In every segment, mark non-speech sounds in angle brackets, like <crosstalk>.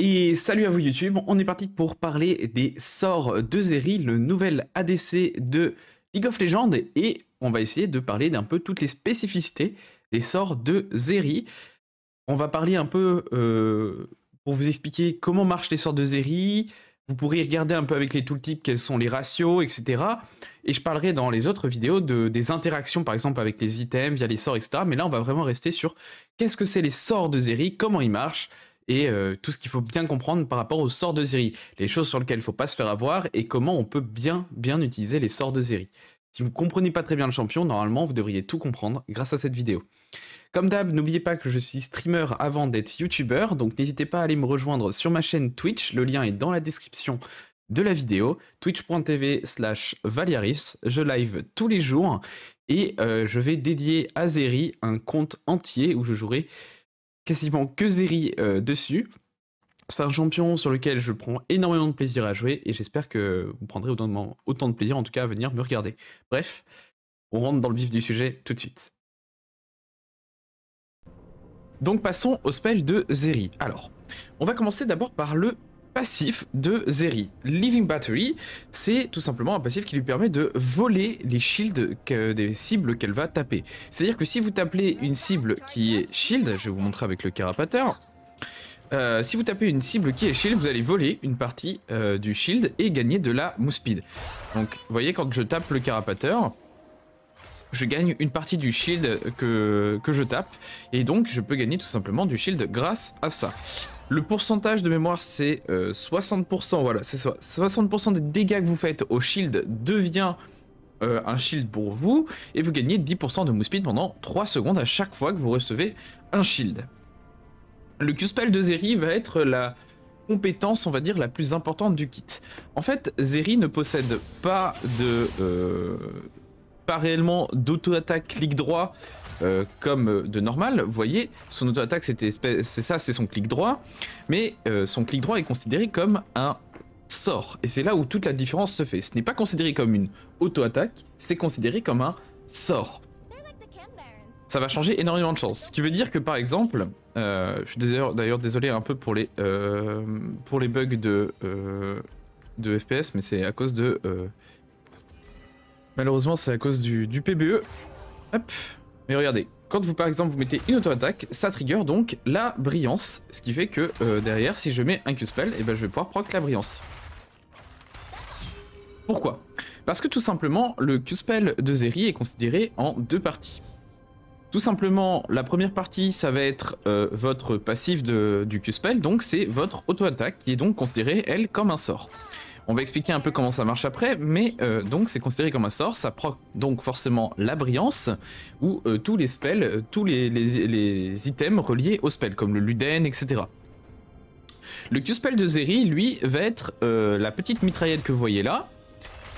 Et salut à vous YouTube, on est parti pour parler des sorts de Zeri, le nouvel ADC de League of Legends, et on va essayer de parler d'un peu toutes les spécificités des sorts de Zeri. On va parler un peu euh, pour vous expliquer comment marchent les sorts de Zeri, vous pourrez regarder un peu avec les tooltips quels sont les ratios, etc. Et je parlerai dans les autres vidéos des interactions, par exemple, avec les items, via les sorts, etc. Mais là, on va vraiment rester sur qu'est-ce que c'est les sorts de Zeri, comment ils marchent, et euh, tout ce qu'il faut bien comprendre par rapport aux sorts de Zeri, les choses sur lesquelles il ne faut pas se faire avoir et comment on peut bien, bien utiliser les sorts de Zeri. Si vous ne comprenez pas très bien le champion, normalement vous devriez tout comprendre grâce à cette vidéo. Comme d'hab, n'oubliez pas que je suis streamer avant d'être youtubeur, donc n'hésitez pas à aller me rejoindre sur ma chaîne Twitch, le lien est dans la description de la vidéo, twitch.tv slash valiaris, je live tous les jours, et euh, je vais dédier à Zeri un compte entier où je jouerai quasiment que Zeri euh, dessus. C'est un champion sur lequel je prends énormément de plaisir à jouer et j'espère que vous prendrez autant de, autant de plaisir en tout cas à venir me regarder. Bref, on rentre dans le vif du sujet tout de suite. Donc passons au spell de Zeri. Alors, on va commencer d'abord par le passif de Zeri. Living Battery, c'est tout simplement un passif qui lui permet de voler les shields des cibles qu'elle va taper. C'est-à-dire que si vous tapez une cible qui est shield, je vais vous montrer avec le carapateur, euh, si vous tapez une cible qui est shield, vous allez voler une partie euh, du shield et gagner de la mousse speed. Donc, vous voyez, quand je tape le carapateur, je gagne une partie du shield que, que je tape, et donc je peux gagner tout simplement du shield grâce à ça. Le pourcentage de mémoire, c'est 60%. Euh, voilà, c'est 60% des dégâts que vous faites au shield devient euh, un shield pour vous. Et vous gagnez 10% de move speed pendant 3 secondes à chaque fois que vous recevez un shield. Le Q-Spell de Zeri va être la compétence, on va dire, la plus importante du kit. En fait, Zeri ne possède pas de... Euh, pas réellement d'auto-attaque clic droit euh, comme euh, de normal, vous voyez, son auto-attaque, c'est ça, c'est son clic droit, mais euh, son clic droit est considéré comme un sort, et c'est là où toute la différence se fait. Ce n'est pas considéré comme une auto-attaque, c'est considéré comme un sort. Ça va changer énormément de choses. Ce qui veut dire que par exemple, je suis d'ailleurs désolé un peu pour les, pour les bugs de, de FPS, mais c'est à cause de... Malheureusement, c'est à cause du, du PBE. Hop, mais regardez, quand vous par exemple vous mettez une auto-attaque, ça trigger donc la brillance. Ce qui fait que euh, derrière, si je mets un Q-spell, eh ben, je vais pouvoir proc la brillance. Pourquoi Parce que tout simplement, le Q-spell de Zeri est considéré en deux parties. Tout simplement, la première partie, ça va être euh, votre passif de, du Q-spell, donc c'est votre auto-attaque qui est donc considérée, elle, comme un sort. On va expliquer un peu comment ça marche après, mais euh, donc c'est considéré comme un sort, ça proc donc forcément la brillance, ou euh, tous les spells, euh, tous les, items reliés aux spells comme le Luden, etc. Le Q-spell de Zeri, lui, va être la petite mitraillette que vous voyez là,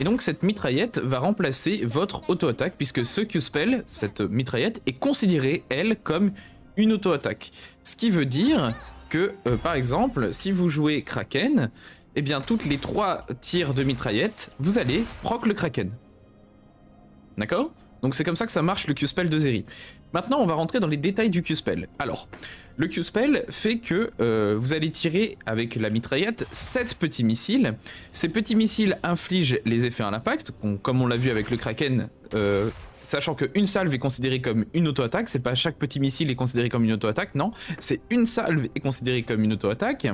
et donc cette mitraillette va remplacer votre auto-attaque, puisque ce Q-spell, cette mitraillette, est considérée, elle, comme une auto-attaque. Ce qui veut dire que, par exemple, si vous jouez Kraken, eh bien, toutes les trois tirs de mitraillette, vous allez proc le Kraken. D'accord Donc c'est comme ça que ça marche le Q-Spell de Zeri. Maintenant, on va rentrer dans les détails du Q-Spell. Alors, le Q-Spell fait que euh, vous allez tirer avec la mitraillette 7 petits missiles. Ces petits missiles infligent les effets à l'impact, comme on l'a vu avec le Kraken, euh, sachant sachant qu'une salve est considérée comme une auto-attaque. C'est pas chaque petit missile est considéré comme une auto-attaque, non. C'est une salve est considérée comme une auto-attaque.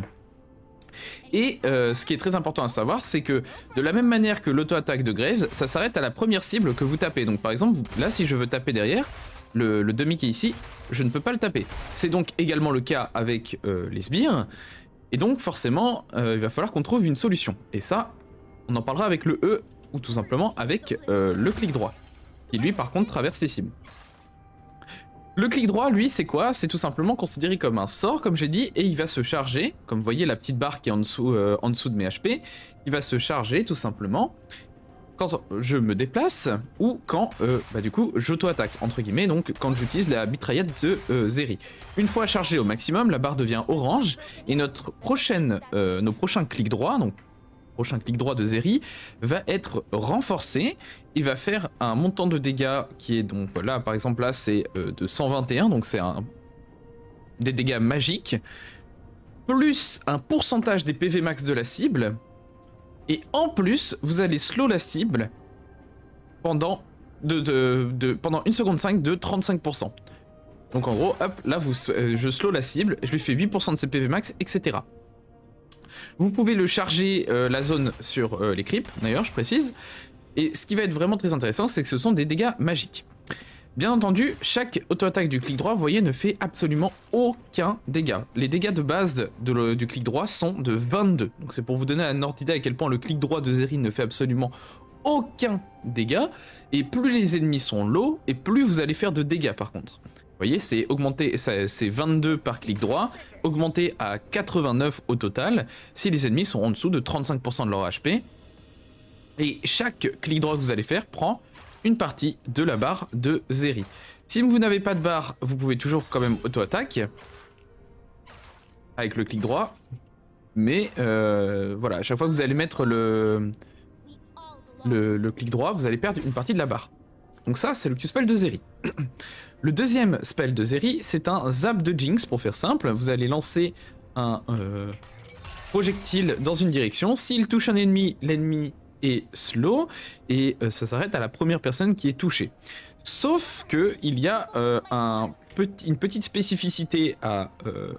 Et euh, ce qui est très important à savoir, c'est que de la même manière que l'auto-attaque de Graves, ça s'arrête à la première cible que vous tapez. Donc par exemple, là si je veux taper derrière, le, demi qui est ici, je ne peux pas le taper. C'est donc également le cas avec euh, les sbires. Et donc forcément, euh, il va falloir qu'on trouve une solution. Et ça, on en parlera avec le E ou tout simplement avec le clic droit, qui lui par contre traverse les cibles. Le clic droit, lui, c'est quoi C'est tout simplement considéré comme un sort, comme j'ai dit, et il va se charger, comme vous voyez la petite barre qui est en dessous, euh, en dessous de mes HP, il va se charger tout simplement quand je me déplace ou quand, euh, bah, du coup, j'auto-attaque, entre guillemets, donc quand j'utilise la mitraillette de euh, Zeri. Une fois chargée au maximum, la barre devient orange et notre prochaine, nos prochains clics droits, donc prochain clic droit de Zeri, va être renforcé. Il va faire un montant de dégâts qui est donc là, par exemple, là c'est euh, de 121, donc c'est un... des dégâts magiques, plus un pourcentage des PV max de la cible. Et en plus, vous allez slow la cible pendant, de, de, pendant une seconde 5 de 35%. Donc en gros, hop, là, vous, euh, je slow la cible, je lui fais 8% de ses PV max, etc. Vous pouvez le charger euh, la zone sur euh, les creeps, d'ailleurs, je précise. Et ce qui va être vraiment très intéressant, c'est que ce sont des dégâts magiques. Bien entendu, chaque auto-attaque du clic droit, vous voyez, ne fait absolument aucun dégât. Les dégâts de base du clic droit sont de 22. Donc c'est pour vous donner un ordre d'idée à quel point le clic droit de Zeri ne fait absolument aucun dégât. Et plus les ennemis sont low, et plus vous allez faire de dégâts par contre. Vous voyez, c'est augmenter, c'est 22 par clic droit, augmenté à 89 au total, si les ennemis sont en dessous de 35% de leur HP. Et chaque clic droit que vous allez faire prend une partie de la barre de Zeri. Si vous n'avez pas de barre, vous pouvez toujours quand même auto-attaque avec le clic droit. Mais euh, voilà, à chaque fois que vous allez mettre le, le, le clic droit, vous allez perdre une partie de la barre. Donc ça, c'est le Q-Spell de Zeri. <clears throat> Le deuxième spell de Zeri, c'est un zap de Jinx pour faire simple. Vous allez lancer un euh, projectile dans une direction. S'il touche un ennemi, l'ennemi est slow et euh, ça s'arrête à la première personne qui est touchée. Sauf que il y a euh, une petite spécificité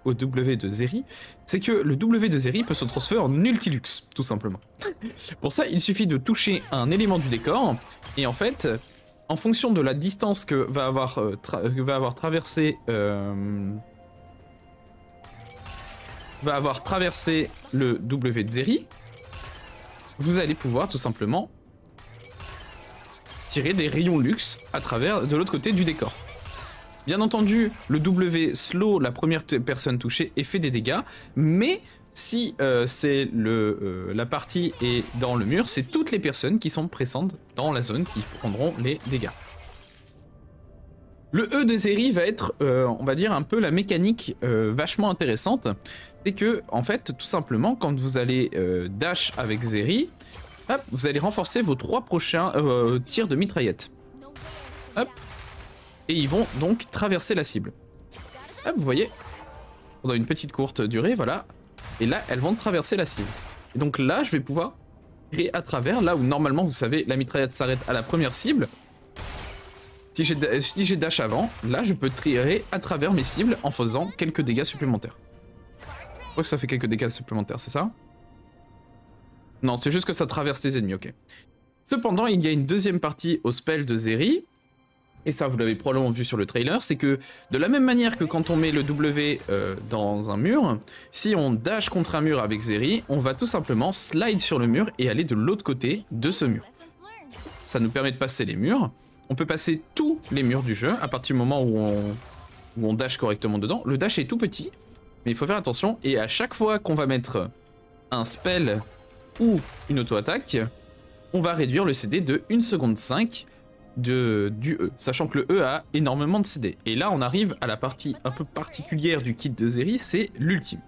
au W de Zeri, c'est que le W de Zeri peut se transférer en Ultilux, tout simplement. <laughs> pour ça, il suffit de toucher un élément du décor et en fait, en fonction de la distance que va avoir, euh, traversé... Euh, traversé le W Zeri, vous allez pouvoir tout simplement tirer des rayons luxe à travers de l'autre côté du décor. Bien entendu, le W slow la première personne touchée est fait des dégâts, mais si euh, c'est le, euh, la partie est dans le mur, c'est toutes les personnes qui sont présentes dans la zone qui prendront les dégâts. Le E de Zeri va être, euh, on va dire, un peu la mécanique vachement intéressante. C'est que, en fait, tout simplement, quand vous allez dash avec Zeri, vous allez renforcer vos trois prochains tirs de mitraillette. Hop. Et ils vont donc traverser la cible. Hop, vous voyez Pendant une petite courte durée, voilà. Et là, elles vont traverser la cible. Et donc là, je vais pouvoir tirer à travers, là où normalement, vous savez, la mitraillette s'arrête à la première cible. Si j'ai si dash avant, là, je peux tirer à travers mes cibles en faisant quelques dégâts supplémentaires. Je crois que ça fait quelques dégâts supplémentaires, c'est ça Non, c'est juste que ça traverse les ennemis, ok. Cependant, il y a une deuxième partie au spell de Zeri, et ça vous l'avez probablement vu sur le trailer, c'est que de la même manière que quand on met le W euh, dans un mur, si on dash contre un mur avec Zeri, on va tout simplement slide sur le mur et aller de l'autre côté de ce mur. Ça nous permet de passer les murs. On peut passer tous les murs du jeu à partir du moment où on, où on dash correctement dedans. Le dash est tout petit, mais il faut faire attention. Et à chaque fois qu'on va mettre un spell ou une auto-attaque, on va réduire le CD de 1 seconde 5 de, du E, sachant que le E a énormément de CD. Et là, on arrive à la partie un peu particulière du kit de Zeri, c'est l'ultime.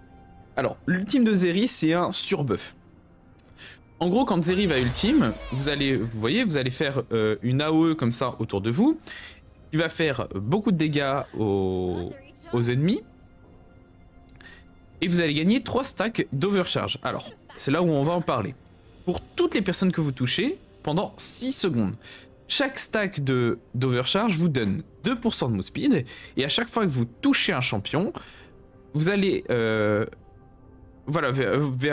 Alors, l'ultime de Zeri, c'est un surbuff. En gros, quand Zeri va ultime, vous allez, vous voyez, vous allez faire euh, une AOE comme ça autour de vous. qui va faire beaucoup de dégâts aux, aux ennemis. Et vous allez gagner 3 stacks d'overcharge. Alors, c'est là où on va en parler. Pour toutes les personnes que vous touchez, pendant 6 secondes. Chaque stack d'overcharge vous donne 2% de move speed, et à chaque fois que vous touchez un champion, vous allez... Euh, voilà,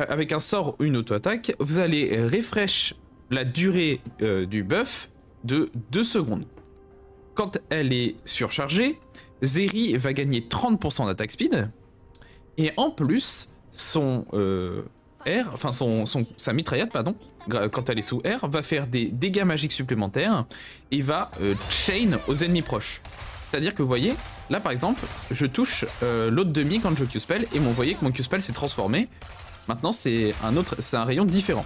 avec un sort ou une auto-attaque, vous allez refresh la durée euh, du buff de 2 secondes. Quand elle est surchargée, Zeri va gagner 30% d'attaque speed, et en plus, son... air, euh, enfin son, sa mitraillette, pardon, euh, quand elle est sous R, va faire des dégâts magiques supplémentaires et va euh, chain aux ennemis proches. C'est-à-dire que vous voyez, là par exemple, je touche euh, l'autre demi quand je Q-spell et vous voyez que mon Q-spell s'est transformé. Maintenant c'est un autre, c'est un rayon différent.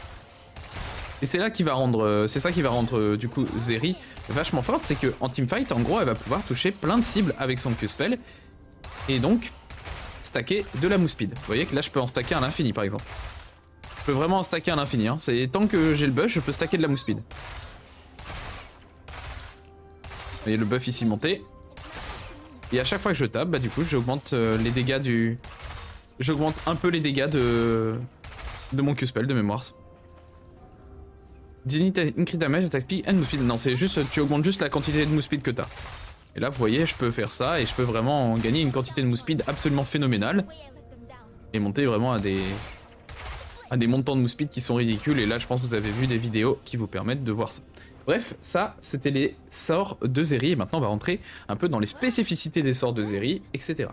Et c'est là qui va rendre, c'est ça qui va rendre du coup Zeri vachement forte, c'est que en teamfight, en gros, elle va pouvoir toucher plein de cibles avec son Q-spell et donc stacker de la mousse speed. Vous voyez que là, je peux en stacker à l'infini par exemple. Je peux vraiment stacker à l'infini. Hein. C'est tant que j'ai le buff, je peux stacker de la mousse voyez le buff ici monté. Et à chaque fois que je tape, bah du coup, j'augmente euh, les dégâts du... J'augmente un peu les dégâts de... De mon Q-spell de mémoire. Dignité, damage, attack speed and Non, c'est juste, tu augmentes juste la quantité de mousse speed que t'as. Et là, vous voyez, je peux faire ça et je peux vraiment gagner une quantité de mousse speed absolument phénoménale. Et monter vraiment à des, des montants de speed qui sont ridicules. Et là, je pense que vous avez vu des vidéos qui vous permettent de voir ça. Bref, ça, c'était les sorts de Zeri. Et maintenant, on va rentrer un peu dans les spécificités des sorts de Zeri, etc.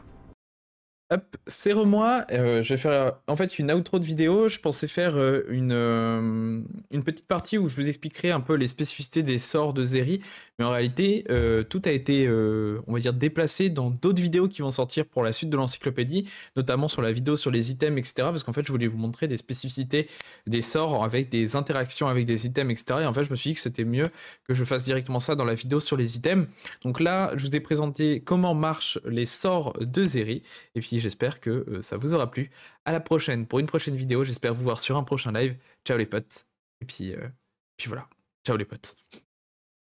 Hop, c'est moi. Euh, je vais faire en fait une outro de vidéo. Je pensais faire euh, une, euh, une petite partie où je vous expliquerai un peu les spécificités des sorts de Zeri, mais en réalité, euh, tout a été, euh, on va dire, déplacé dans d'autres vidéos qui vont sortir pour la suite de l'encyclopédie, notamment sur la vidéo sur les items, etc. Parce qu'en fait, je voulais vous montrer des spécificités des sorts avec des interactions avec des items, etc. Et en fait, je me suis dit que c'était mieux que je fasse directement ça dans la vidéo sur les items. Donc là, je vous ai présenté comment marchent les sorts de Zeri. Et puis, j'espère que euh, ça vous aura plu. À la prochaine pour une prochaine vidéo. J'espère vous voir sur un prochain live. Ciao les potes. Et puis, puis voilà. Ciao les potes.